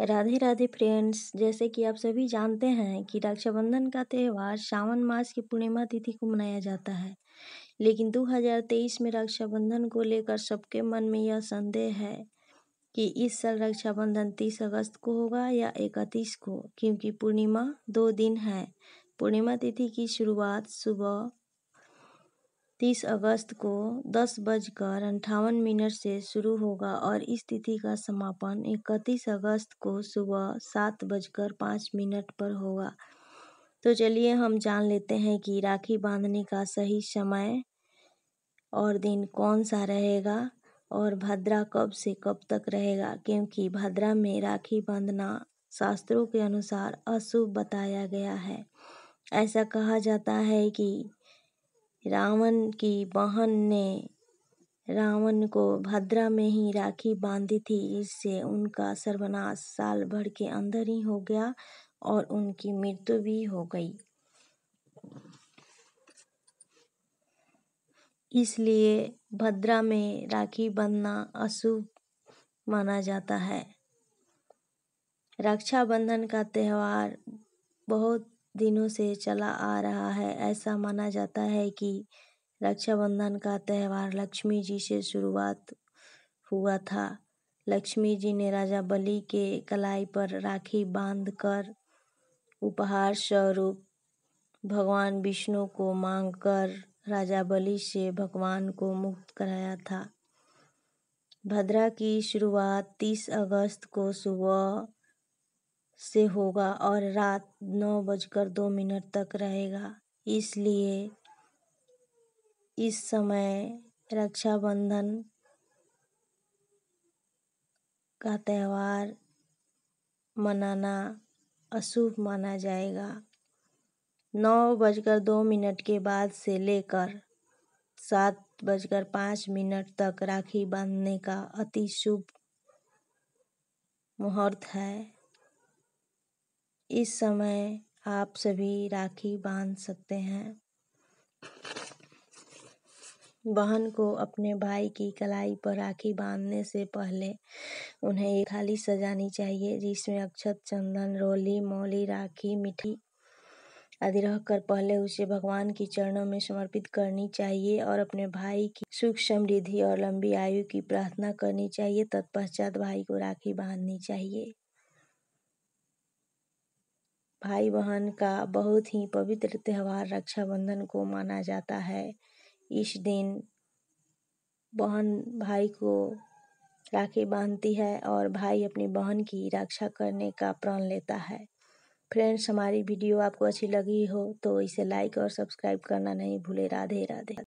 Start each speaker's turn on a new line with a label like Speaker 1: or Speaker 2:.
Speaker 1: Radhe Radhe friends जैसे कि आप सभी जानते हैं कि रक्षाबंधन का त्यौहार सावन मास की पूर्णिमा तिथि को मनाया जाता है लेकिन 2023 में रक्षाबंधन को लेकर सबके मन में यह संदेह है कि इस साल रक्षाबंधन 30 अगस्त को होगा या इकतीस को क्योंकि पूर्णिमा दो दिन है पूर्णिमा तिथि की शुरुआत सुबह तीस अगस्त को दस बजकर अंठावन मिनट से शुरू होगा और इस तिथि का समापन इकतीस अगस्त को सुबह सात बजकर पाँच मिनट पर होगा तो चलिए हम जान लेते हैं कि राखी बांधने का सही समय और दिन कौन सा रहेगा और भद्रा कब से कब तक रहेगा क्योंकि भद्रा में राखी बांधना शास्त्रों के अनुसार अशुभ बताया गया है ऐसा कहा जाता है कि रावण की बहन ने रावण को भद्रा में ही राखी बांधी थी इससे उनका सर्वनाश साल भर के अंदर ही हो गया और उनकी मृत्यु भी हो गई इसलिए भद्रा में राखी बांधना अशुभ माना जाता है रक्षाबंधन का त्यौहार बहुत दिनों से चला आ रहा है ऐसा माना जाता है कि रक्षाबंधन का त्यौहार लक्ष्मी जी से शुरुआत हुआ था लक्ष्मी जी ने राजा बलि के कलाई पर राखी बांध कर उपहार स्वरूप भगवान विष्णु को मांगकर राजा बलि से भगवान को मुक्त कराया था भद्रा की शुरुआत 30 अगस्त को सुबह से होगा और रात नौ बजकर दो मिनट तक रहेगा इसलिए इस समय रक्षाबंधन का त्यौहार मनाना अशुभ माना जाएगा नौ बजकर दो मिनट के बाद से लेकर सात बजकर पाँच मिनट तक राखी बांधने का अति शुभ मुहूर्त है इस समय आप सभी राखी बांध सकते हैं बहन को अपने भाई की कलाई पर राखी बांधने से पहले उन्हें एक थाली सजानी चाहिए जिसमें अक्षत चंदन रोली मौली राखी मिठी आदि रखकर पहले उसे भगवान की चरणों में समर्पित करनी चाहिए और अपने भाई की सुख समृद्धि और लंबी आयु की प्रार्थना करनी चाहिए तत्पश्चात भाई को राखी बांधनी चाहिए भाई बहन का बहुत ही पवित्र त्योहार रक्षाबंधन को माना जाता है इस दिन बहन भाई को राखी बांधती है और भाई अपनी बहन की रक्षा करने का प्रण लेता है फ्रेंड्स हमारी वीडियो आपको अच्छी लगी हो तो इसे लाइक और सब्सक्राइब करना नहीं भूले राधे राधे